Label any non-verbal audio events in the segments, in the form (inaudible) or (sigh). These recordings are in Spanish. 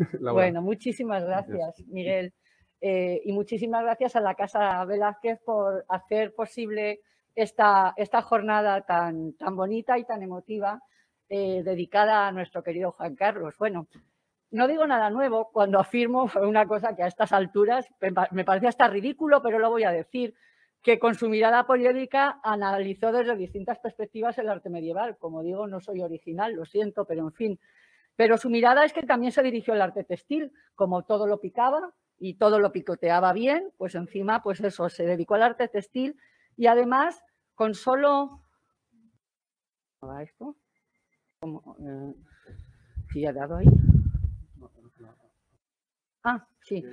(laughs) bueno, muchísimas gracias, Miguel. Eh, y muchísimas gracias a la Casa Velázquez por hacer posible esta, esta jornada tan, tan bonita y tan emotiva eh, dedicada a nuestro querido Juan Carlos. Bueno, no digo nada nuevo cuando afirmo (laughs) una cosa que a estas alturas me parece hasta ridículo, pero lo voy a decir, que con su mirada polémica analizó desde distintas perspectivas el arte medieval. Como digo, no soy original, lo siento, pero en fin, pero su mirada es que también se dirigió al arte textil, como todo lo picaba y todo lo picoteaba bien, pues encima, pues eso, se dedicó al arte textil y además con solo... ¿Cómo va eh, esto? ¿Sí ha dado ahí? Ah, sí.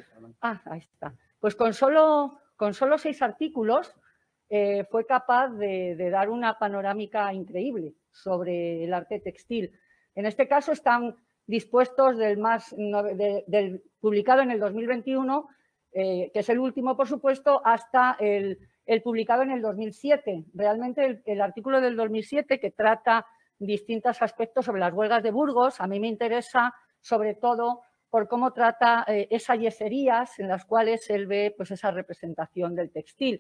Ah, ahí está. Pues con solo, con solo seis artículos eh, fue capaz de, dar una panorámica increíble sobre el arte textil. En este caso están dispuestos del, más, publicado en el 2021, eh, que es el último, por supuesto, hasta el, publicado en el 2007. Realmente el, artículo del 2007 que trata distintos aspectos sobre las huelgas de Burgos, a mí me interesa sobre todo por cómo trata eh, esas yeserías en las cuales él ve pues, esa representación del textil.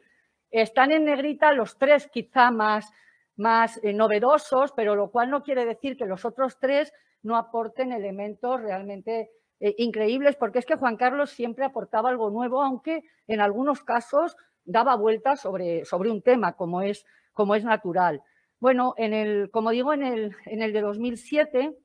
Están en negrita los tres quizá más más eh, novedosos, pero lo cual no quiere decir que los otros tres no aporten elementos realmente eh, increíbles, porque es que Juan Carlos siempre aportaba algo nuevo, aunque en algunos casos daba vueltas sobre, sobre un tema, como es, como es natural. Bueno, en el, como digo, en el, en el de 2007,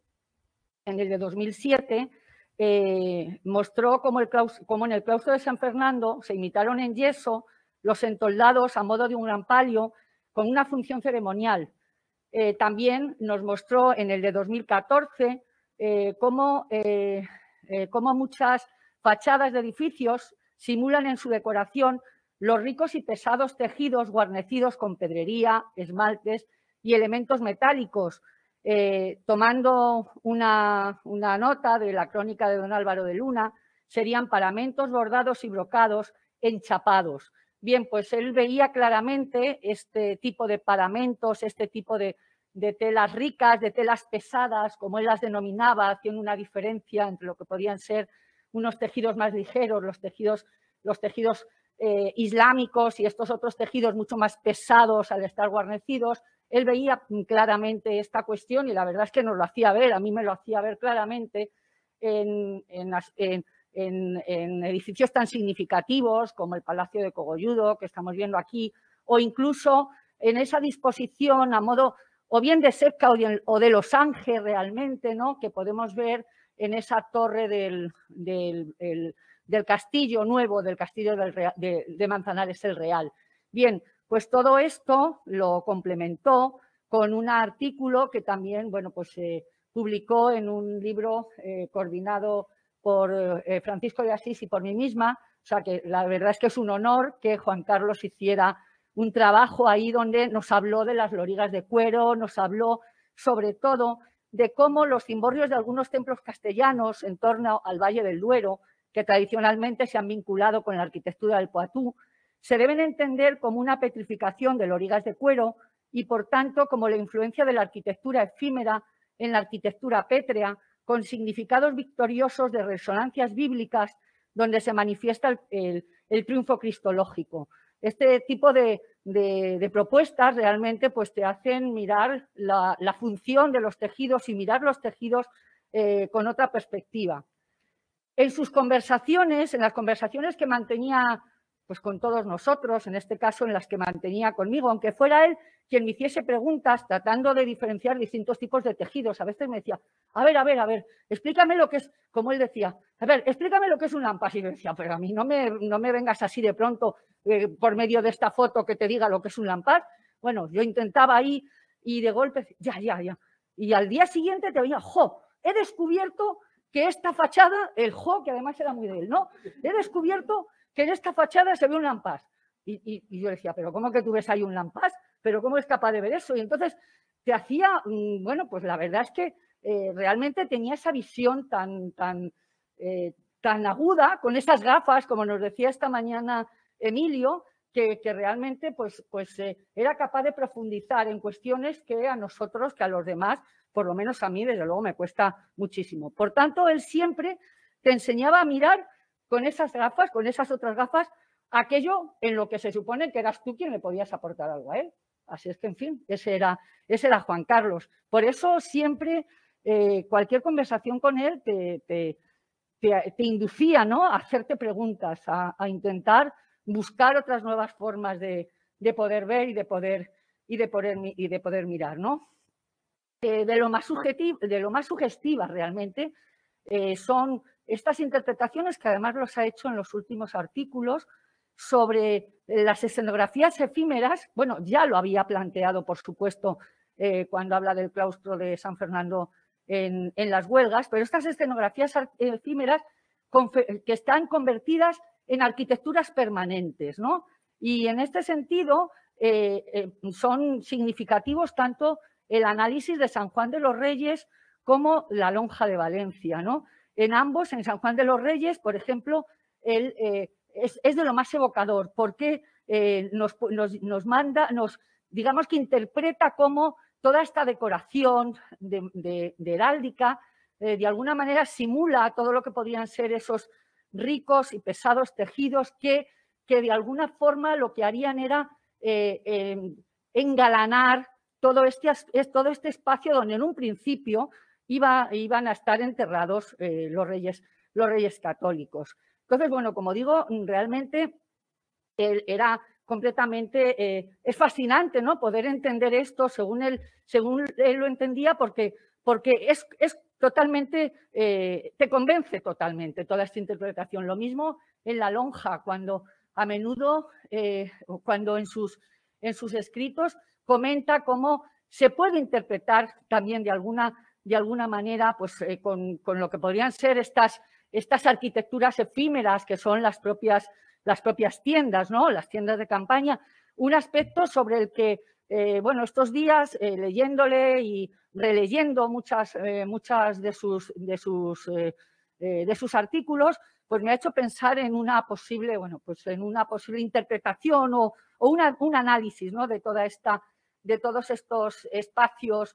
en el de 2007 eh, mostró como el en el claustro de San Fernando se imitaron en yeso los entoldados a modo de un gran palio con una función ceremonial. Eh, también nos mostró en el de 2014 eh, eh, cómo, muchas fachadas de edificios simulan en su decoración los ricos y pesados tejidos guarnecidos con pedrería, esmaltes y elementos metálicos. tomando una, una nota de la crónica de don Álvaro de Luna, serían paramentos bordados y brocados enchapados. Bien, pues él veía claramente este tipo de paramentos, este tipo de, telas ricas, de telas pesadas, como él las denominaba, haciendo una diferencia entre lo que podían ser unos tejidos más ligeros, los tejidos, los tejidos eh, islámicos y estos otros tejidos mucho más pesados al estar guarnecidos. Él veía claramente esta cuestión y la verdad es que nos lo hacía ver, a mí me lo hacía ver claramente en, las en, edificios tan significativos como el Palacio de Cogolludo, que estamos viendo aquí, o incluso en esa disposición a modo o bien de cerca o de, Los Ángeles realmente, ¿no? que podemos ver en esa torre del, del, castillo nuevo, del castillo de, Manzanares el Real. Bien, pues todo esto lo complementó con un artículo que también, bueno, pues se publicó en un libro eh, coordinado por eh, Francisco de Asís y por mí misma. O sea que la verdad es que es un honor que Juan Carlos hiciera un trabajo ahí donde nos habló de las lorigas de cuero, nos habló sobre todo de cómo los cimborrios de algunos templos castellanos en torno al Valle del Duero, que tradicionalmente se han vinculado con la arquitectura del Poitou, se deben entender como una petrificación de lorigas de cuero y, por tanto, como la influencia de la arquitectura efímera en la arquitectura pétrea, con significados victoriosos de resonancias bíblicas donde se manifiesta el, triunfo cristológico. Este tipo de, de, propuestas realmente pues, te hacen mirar la, función de los tejidos y mirar los tejidos eh, con otra perspectiva. En sus conversaciones, en las conversaciones que mantenía pues con todos nosotros, en este caso en las que mantenía conmigo, aunque fuera él quien me hiciese preguntas tratando de diferenciar distintos tipos de tejidos. A veces me decía, a ver, a ver, a ver, explícame lo que es, como él decía, a ver, explícame lo que es un lampar, Y yo decía, pero a mí no me, no me vengas así de pronto eh, por medio de esta foto que te diga lo que es un lampar. Bueno, yo intentaba ahí y de golpe, ya, ya, ya. Y al día siguiente te veía, jo, he descubierto que esta fachada, el jo, que además era muy de él, ¿no? He descubierto que en esta fachada se ve un lampas. Y, yo decía, pero ¿cómo que tú ves ahí un lampas? ¿Pero cómo es capaz de ver eso? Y entonces te hacía, mm, bueno, pues la verdad es que eh, realmente tenía esa visión tan, tan, eh, tan aguda, con esas gafas, como nos decía esta mañana Emilio, que, realmente pues, pues, eh, era capaz de profundizar en cuestiones que a nosotros, que a los demás, por lo menos a mí, desde luego, me cuesta muchísimo. Por tanto, él siempre te enseñaba a mirar con esas gafas, con esas otras gafas, aquello en lo que se supone que eras tú quien le podías aportar algo a él. Así es que, en fin, ese era, ese era Juan Carlos. Por eso siempre eh, cualquier conversación con él te, te, inducía ¿no? a hacerte preguntas, a, intentar buscar otras nuevas formas de, poder ver y de poder, y de y de poder mirar. ¿no? Eh, de, lo más ah. de lo más sugestiva realmente eh, son estas interpretaciones, que además los ha hecho en los últimos artículos, sobre las escenografías efímeras, bueno, ya lo había planteado, por supuesto, eh, cuando habla del claustro de San Fernando en, las huelgas, pero estas escenografías efímeras que están convertidas en arquitecturas permanentes, ¿no? Y en este sentido eh, eh, son significativos tanto el análisis de San Juan de los Reyes como la Lonja de Valencia, ¿no? En ambos, en San Juan de los Reyes, por ejemplo, eh, es, de lo más evocador, porque eh, nos, manda, nos, digamos que interpreta cómo toda esta decoración de, heráldica, eh, de alguna manera simula todo lo que podrían ser esos ricos y pesados tejidos que, que de alguna forma lo que harían era em, engalanar todo este, todo este espacio donde en un principio iban a estar enterrados eh, los, reyes, los reyes católicos. Entonces, bueno, como digo, realmente él era completamente, eh, es fascinante ¿no? poder entender esto según él, según lo entendía, porque, porque es, totalmente, eh, te convence totalmente toda esta interpretación. Lo mismo en la lonja, cuando a menudo, cuando en sus, en sus escritos comenta cómo se puede interpretar también de alguna de alguna manera pues, eh, con, lo que podrían ser estas, estas arquitecturas efímeras que son las propias, las propias tiendas, ¿no? las tiendas de campaña. Un aspecto sobre el que, eh, bueno, estos días eh, leyéndole y releyendo muchas, muchas de sus, de sus, de sus artículos, pues me ha hecho pensar en una posible, bueno, pues en una posible interpretación o, un análisis ¿no? de, toda esta, de todos estos espacios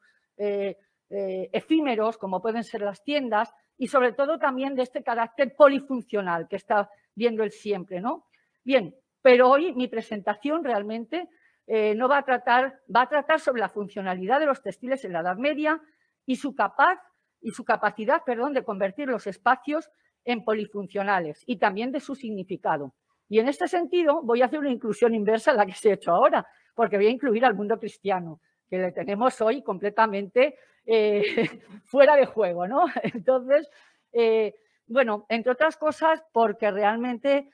eh, efímeros, como pueden ser las tiendas, y sobre todo también de este carácter polifuncional que está viendo el siempre, ¿no? Bien, pero hoy mi presentación realmente eh, no va a tratar, va a tratar sobre la funcionalidad de los textiles en la Edad Media y su capaz y su capacidad, perdón, de convertir los espacios en polifuncionales y también de su significado. Y en este sentido voy a hacer una inclusión inversa a la que se ha hecho ahora, porque voy a incluir al mundo cristiano, que le tenemos hoy completamente eh, (laughs) fuera de juego, ¿no? (laughs) Entonces, eh, bueno, entre otras cosas, porque realmente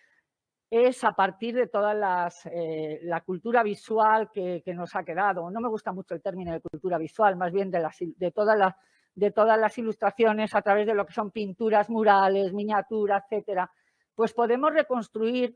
es a partir de toda eh, la cultura visual que, nos ha quedado. No me gusta mucho el término de cultura visual, más bien de, las, de, todas las, de todas las ilustraciones a través de lo que son pinturas, murales, miniaturas, etcétera. Pues podemos reconstruir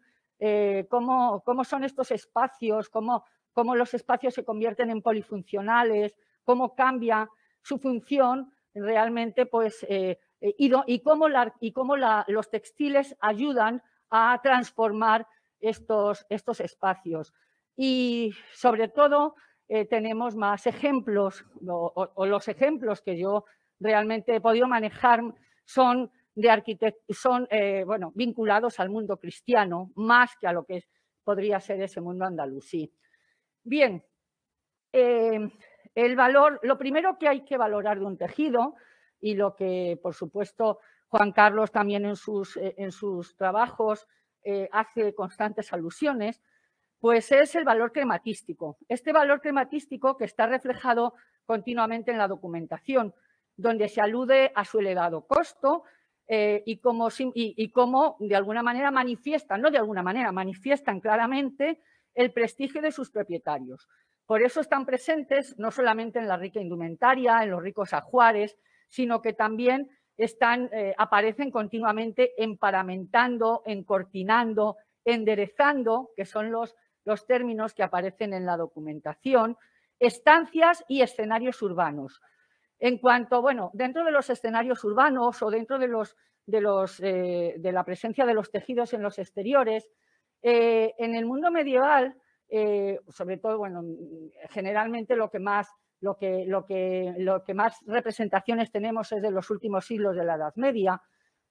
cómo, son estos espacios, cómo, cómo los espacios se convierten en polifuncionales, cómo cambia su función realmente, pues, eh, eh, y, cómo, y los textiles ayudan a transformar estos, estos espacios. Y sobre todo, eh, tenemos más ejemplos, o, los ejemplos que yo realmente he podido manejar son, de son bueno, vinculados al mundo cristiano, más que a lo que podría ser ese mundo andalusí. Bien, el valor, lo primero que hay que valorar de un tejido y lo que, por supuesto, Juan Carlos también en sus, eh, en sus trabajos eh, hace constantes alusiones, pues es el valor crematístico. Este valor crematístico que está reflejado continuamente en la documentación, donde se alude a su elevado costo eh, y, cómo, y, y cómo de alguna manera manifiestan, no de alguna manera, manifiestan claramente el prestigio de sus propietarios. Por eso están presentes no solamente en la rica indumentaria, en los ricos ajuares, sino que también eh, aparecen continuamente emparamentando, encortinando, enderezando, que son los, términos que aparecen en la documentación, estancias y escenarios urbanos. En cuanto, bueno, dentro de los escenarios urbanos o dentro de, los, eh, la presencia de los tejidos en los exteriores, eh, en el mundo medieval eh, sobre todo, bueno, mm, generalmente lo que más lo que, lo, que, lo que más representaciones tenemos es de los últimos siglos de la Edad Media,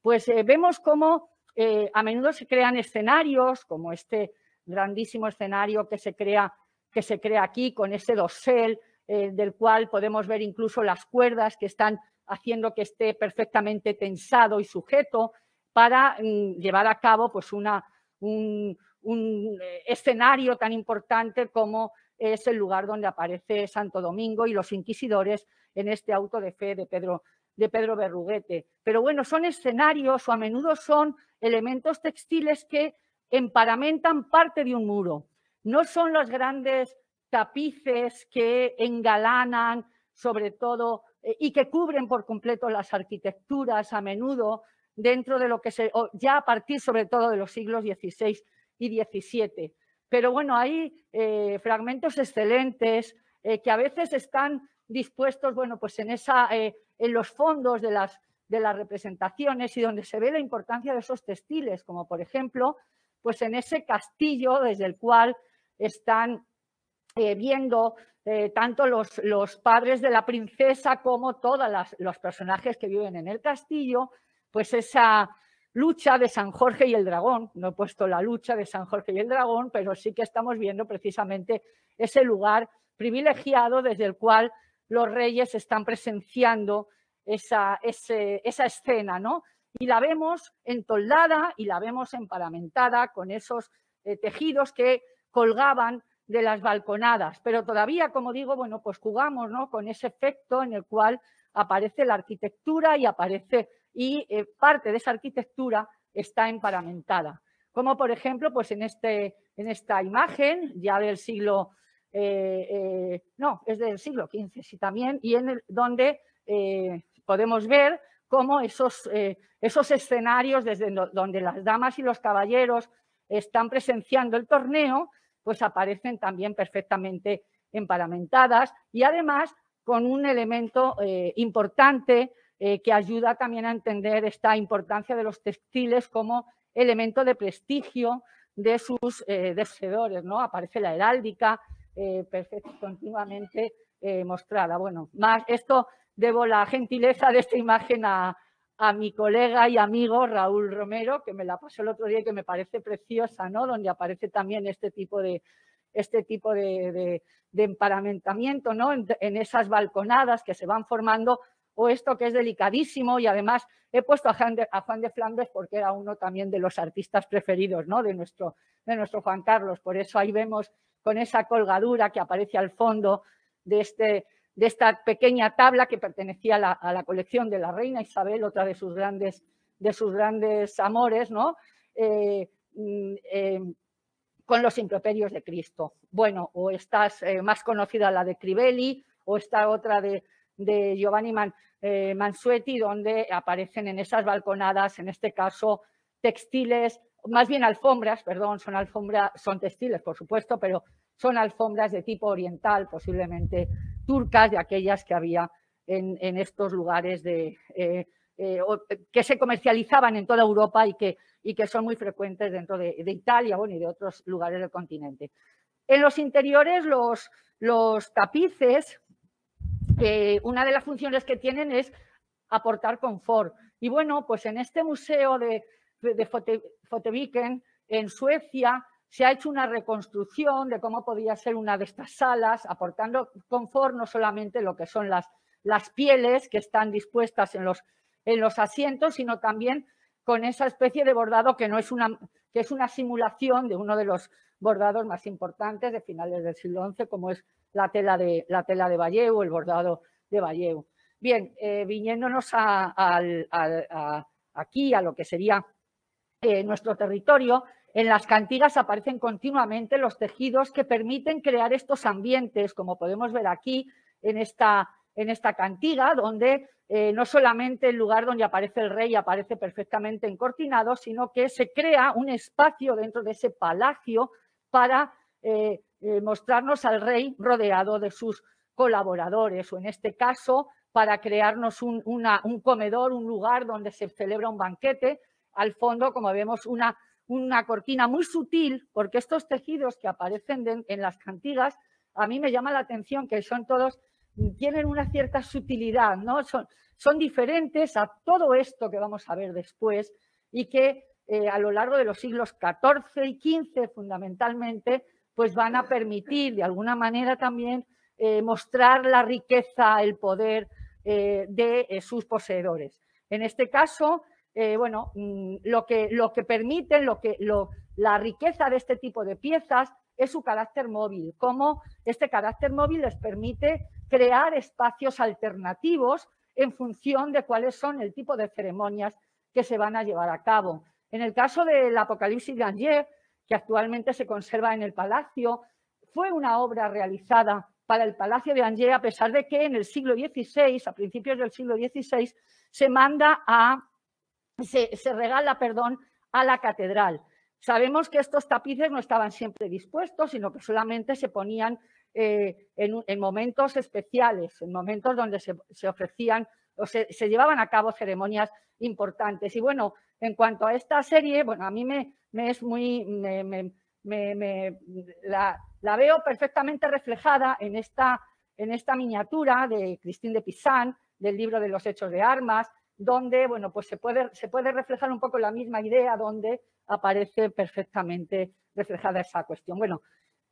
pues eh, vemos cómo eh, a menudo se crean escenarios, como este grandísimo escenario que se crea, que se crea aquí con ese dosel, del cual podemos ver incluso las cuerdas que están haciendo que esté perfectamente tensado y sujeto para mm, llevar a cabo pues una, un, un eh, escenario tan importante como es el lugar donde aparece Santo Domingo y los inquisidores en este auto de fe de Pedro, de Pedro Berruguete. Pero bueno, son escenarios o a menudo son elementos textiles que emparamentan parte de un muro. No son los grandes tapices que engalanan sobre todo eh, y que cubren por completo las arquitecturas a menudo dentro de lo que se, ya a partir sobre todo de los siglos XVI y 17. Pero bueno, hay eh, fragmentos excelentes eh, que a veces están dispuestos, bueno, pues en, esa, eh, en los fondos de las, de las representaciones y donde se ve la importancia de esos textiles, como por ejemplo, pues en ese castillo desde el cual están viendo tanto los, los, padres de la princesa como todos los personajes que viven en el castillo, pues esa, lucha de San Jorge y el dragón. No he puesto la lucha de San Jorge y el dragón, pero sí que estamos viendo precisamente ese lugar privilegiado desde el cual los reyes están presenciando esa, esa escena, ¿no? Y la vemos entoldada y la vemos emparamentada con esos eh, tejidos que colgaban de las balconadas. Pero todavía, como digo, bueno, pues jugamos ¿no? con ese efecto en el cual aparece la arquitectura y aparece y eh, parte de esa arquitectura está emparamentada. Como por ejemplo, pues en, este, en esta imagen ya del siglo, eh, eh, no, es del siglo XV sí también, y en el, donde podemos ver cómo esos, esos escenarios desde donde las damas y los caballeros están presenciando el torneo, pues aparecen también perfectamente emparamentadas y además con un elemento importante eh, que ayuda también a entender esta importancia de los textiles como elemento de prestigio de sus eh, ¿no? Aparece la heráldica eh, continuamente eh, mostrada. Bueno, más esto debo la gentileza de esta imagen a, mi colega y amigo Raúl Romero, que me la pasó el otro día y que me parece preciosa, ¿no? Donde aparece también este tipo de, este tipo de, emparamentamiento, ¿no? en, esas balconadas que se van formando o esto que es delicadísimo y además he puesto a Juan, de, Flandes porque era uno también de los artistas preferidos ¿no? de, nuestro, de nuestro Juan Carlos, por eso ahí vemos con esa colgadura que aparece al fondo de, este, de esta pequeña tabla que pertenecía a la, colección de la reina Isabel, otra de sus grandes, de sus grandes amores, ¿no? Eh, mm, eh, con los improperios de Cristo. Bueno, o estás eh, más conocida la de Crivelli, o está otra de, de Giovanni Man, eh, Mansuetti, donde aparecen en esas balconadas, en este caso, textiles, más bien alfombras, perdón, son alfombras, son textiles, por supuesto, pero son alfombras de tipo oriental, posiblemente turcas, de aquellas que había en, estos lugares de, eh, eh, que se comercializaban en toda Europa y que, y que son muy frecuentes dentro de, Italia y de otros lugares del continente. En los interiores, los, los tapices una de las funciones que tienen es aportar confort. Y bueno, pues en este museo de, de Foteviken, en Suecia, se ha hecho una reconstrucción de cómo podía ser una de estas salas, aportando confort no solamente lo que son las, las pieles que están dispuestas en los, en los asientos, sino también con esa especie de bordado que, no es una, que es una simulación de uno de los bordados más importantes de finales del siglo XI, como es la tela de, la tela de Valleu, el bordado de Valleu. Bien, eh, viniéndonos aquí, a lo que sería eh, nuestro territorio, en las cantigas aparecen continuamente los tejidos que permiten crear estos ambientes, como podemos ver aquí en esta, en esta cantiga, donde eh, no solamente el lugar donde aparece el rey aparece perfectamente encortinado, sino que se crea un espacio dentro de ese palacio para eh, mostrarnos al rey rodeado de sus colaboradores o en este caso para crearnos un, comedor, un lugar donde se celebra un banquete. Al fondo, como vemos, una, cortina muy sutil, porque estos tejidos que aparecen en las cantigas, a mí me llama la atención que son todos, tienen una cierta sutilidad, ¿no? Son, son diferentes a todo esto que vamos a ver después y que eh, a lo largo de los siglos XIV y XV fundamentalmente pues van a permitir de alguna manera también eh, mostrar la riqueza, el poder eh, de eh, sus poseedores. En este caso, bueno, mm, lo que, lo que permiten, lo que, la riqueza de este tipo de piezas es su carácter móvil, cómo este carácter móvil les permite crear espacios alternativos en función de cuáles son el tipo de ceremonias que se van a llevar a cabo. En el caso del Apocalipsis de Angier, que actualmente se conserva en el Palacio. Fue una obra realizada para el Palacio de Angers, a pesar de que en el siglo XVI, a principios del siglo XVI, se manda a, se, regala, perdón, a la catedral. Sabemos que estos tapices no estaban siempre dispuestos, sino que solamente se ponían eh, en, momentos especiales, en momentos donde se, ofrecían o se, se, llevaban a cabo ceremonias importantes. Y bueno, en cuanto a esta serie, bueno, a mí me, es muy... Me, me, la, veo perfectamente reflejada en esta, en esta miniatura de Cristín de Pizan, del libro de los hechos de armas, donde bueno, pues se, puede, se puede reflejar un poco la misma idea, donde aparece perfectamente reflejada esa cuestión. Bueno,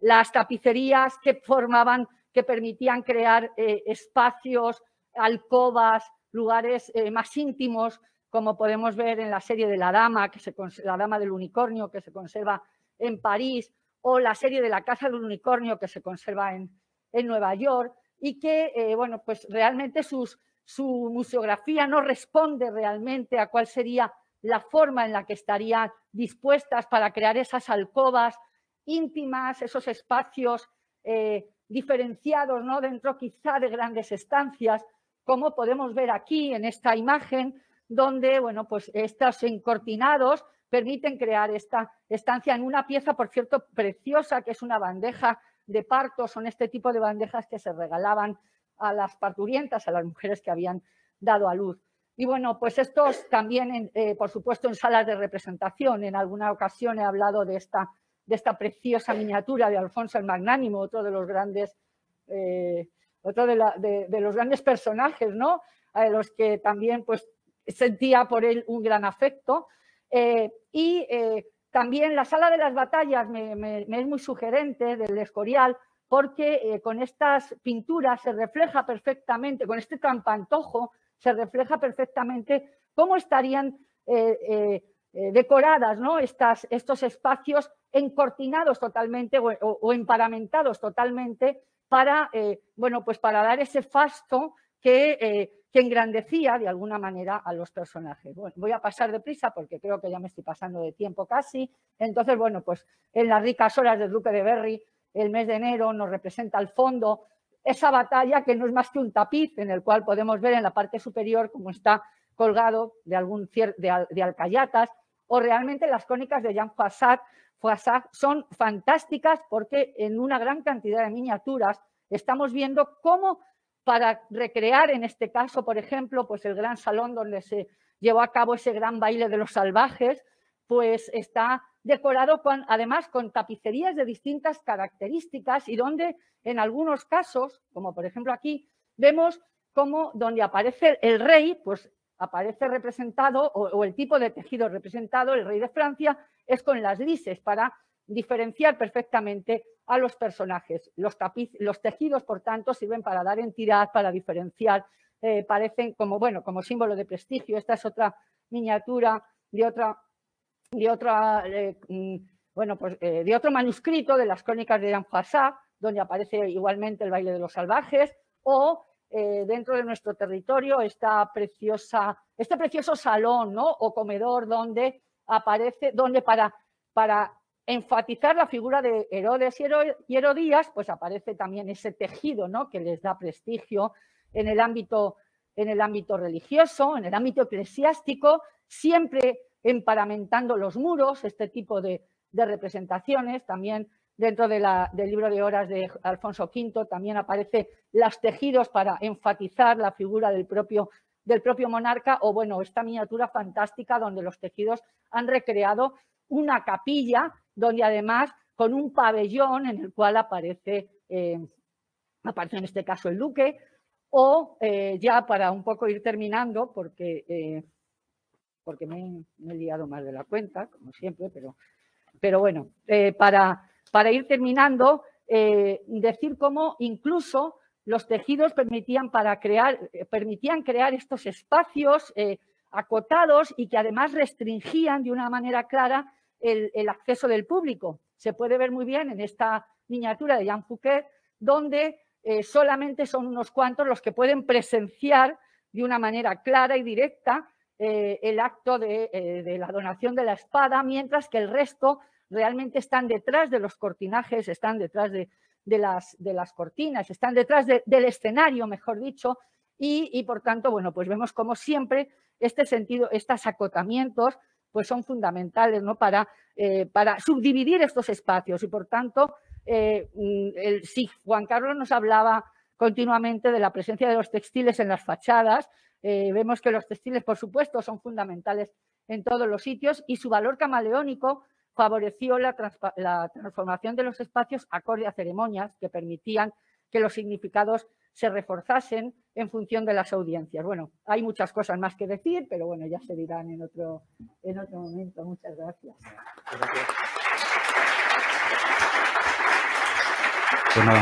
las tapicerías que formaban, que permitían crear eh, espacios, alcobas, lugares eh, más íntimos como podemos ver en la serie de La Dama, que La Dama del Unicornio, que se conserva en París, o la serie de La casa del Unicornio, que se conserva en, en Nueva York, y que, eh, bueno, pues realmente sus, su museografía no responde realmente a cuál sería la forma en la que estarían dispuestas para crear esas alcobas íntimas, esos espacios eh, diferenciados ¿no? dentro quizá de grandes estancias, como podemos ver aquí en esta imagen, donde, bueno, pues estos encortinados permiten crear esta estancia en una pieza, por cierto, preciosa, que es una bandeja de parto, son este tipo de bandejas que se regalaban a las parturientas, a las mujeres que habían dado a luz. Y bueno, pues estos también, eh, por supuesto, en salas de representación. En alguna ocasión he hablado de esta, de esta preciosa miniatura de Alfonso el Magnánimo, otro de los grandes, eh, otro de, de, los grandes personajes, ¿no? A los que también pues, sentía por él un gran afecto. Eh, y eh, también la sala de las batallas me, es muy sugerente del Escorial, porque eh, con estas pinturas se refleja perfectamente, con este trampantojo se refleja perfectamente cómo estarían decoradas ¿no? Estas, estos espacios encortinados totalmente o, emparamentados totalmente para, bueno, pues para dar ese fasto eh, que, engrandecía de alguna manera a los personajes. voy a pasar deprisa porque creo que ya me estoy pasando de tiempo casi. Entonces, bueno, pues en las ricas horas del Duque de Berry, el mes de enero nos representa al fondo esa batalla que no es más que un tapiz en el cual podemos ver en la parte superior cómo está colgado de, algún de, de alcayatas o realmente las crónicas de Jean Froissart son fantásticas porque en una gran cantidad de miniaturas estamos viendo cómo para recrear, en este caso, por ejemplo, pues el gran salón donde se llevó a cabo ese gran baile de los salvajes, pues está decorado con, además con tapicerías de distintas características y donde en algunos casos, como por ejemplo aquí, vemos cómo donde aparece el rey, pues aparece representado o, o, el tipo de tejido representado, el rey de Francia, es con las lises para diferenciar perfectamente a los personajes. Los, los tejidos, por tanto, sirven para dar entidad, para diferenciar, eh, parecen como, bueno, como símbolo de prestigio. Esta es otra miniatura de otra, de otra, eh, mm, bueno, pues, eh, de otro manuscrito de las crónicas de Jean donde aparece igualmente el baile de los salvajes, o dentro de nuestro territorio preciosa, este precioso salón o comedor donde aparece, donde para, para enfatizar la figura de Herodes y Herodías, pues aparece también ese tejido ¿no? que les da prestigio en el ámbito en el ámbito religioso, en el ámbito eclesiástico, siempre emparamentando los muros, este tipo de, representaciones. También dentro de la, del libro de horas de Alfonso V también aparece los tejidos para enfatizar la figura del propio, del propio monarca o bueno, esta miniatura fantástica donde los tejidos han recreado una capilla donde además con un pabellón en el cual aparece, eh, aparece en este caso el duque, o eh, ya para un poco ir terminando, porque, eh, porque me, me, he liado más de la cuenta, como siempre, pero, pero bueno, para, para ir terminando, decir cómo incluso los tejidos permitían, para crear, permitían crear estos espacios acotados y que además restringían de una manera clara el, acceso del público. Se puede ver muy bien en esta miniatura de Jan Fouquet, donde eh, solamente son unos cuantos los que pueden presenciar de una manera clara y directa eh, el acto eh, de, la donación de la espada, mientras que el resto realmente están detrás de los cortinajes, están detrás de, las, cortinas, están detrás del escenario, mejor dicho, y, y, por tanto, bueno, pues vemos como siempre este sentido, estos acotamientos pues son fundamentales ¿no? para, eh, para subdividir estos espacios. Y por tanto, eh, mm, si Juan Carlos nos hablaba continuamente de la presencia de los textiles en las fachadas, eh, vemos que los textiles, por supuesto, son fundamentales en todos los sitios y su valor camaleónico favoreció la, la transformación de los espacios acorde a ceremonias que permitían que los significados se reforzasen en función de las audiencias. Bueno, hay muchas cosas más que decir, pero bueno, ya se dirán en otro, en otro momento. Muchas gracias. gracias. Pues